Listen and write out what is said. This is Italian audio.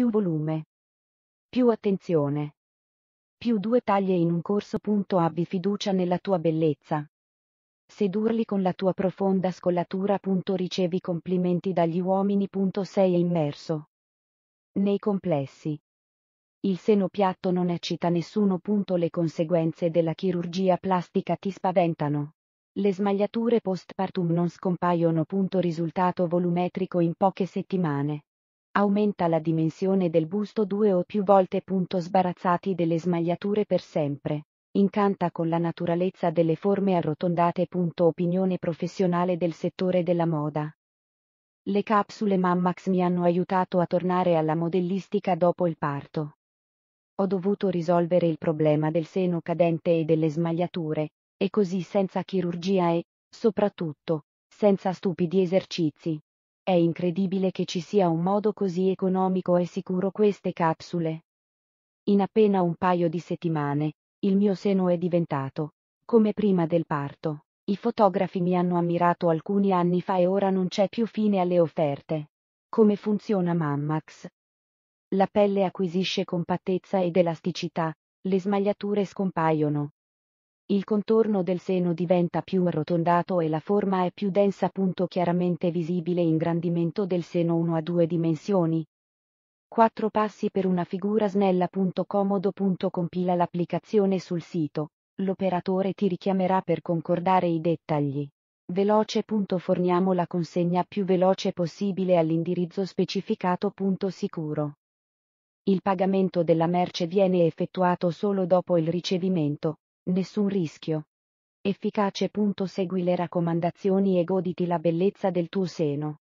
Più volume. Più attenzione. Più due taglie in un corso. Punto abbi fiducia nella tua bellezza. Sedurli con la tua profonda scollatura. Punto ricevi complimenti dagli uomini. Punto sei immerso. Nei complessi. Il seno piatto non eccita nessuno. Punto le conseguenze della chirurgia plastica ti spaventano. Le smagliature postpartum non scompaiono. Punto risultato volumetrico in poche settimane aumenta la dimensione del busto due o più volte. Punto Sbarazzati delle smagliature per sempre. Incanta con la naturalezza delle forme arrotondate. Punto Opinione professionale del settore della moda. Le capsule Mammax mi hanno aiutato a tornare alla modellistica dopo il parto. Ho dovuto risolvere il problema del seno cadente e delle smagliature, e così senza chirurgia e, soprattutto, senza stupidi esercizi. È incredibile che ci sia un modo così economico e sicuro queste capsule. In appena un paio di settimane, il mio seno è diventato, come prima del parto. I fotografi mi hanno ammirato alcuni anni fa e ora non c'è più fine alle offerte. Come funziona Mammax? La pelle acquisisce compattezza ed elasticità, le smagliature scompaiono, il contorno del seno diventa più arrotondato e la forma è più densa. Punto chiaramente visibile ingrandimento del seno 1 a 2 dimensioni. 4 passi per una figura snella. comodo. Punto compila l'applicazione sul sito. L'operatore ti richiamerà per concordare i dettagli. Veloce. Punto forniamo la consegna più veloce possibile all'indirizzo specificato. Punto sicuro. Il pagamento della merce viene effettuato solo dopo il ricevimento, Nessun rischio. Efficace. punto Segui le raccomandazioni e goditi la bellezza del tuo seno.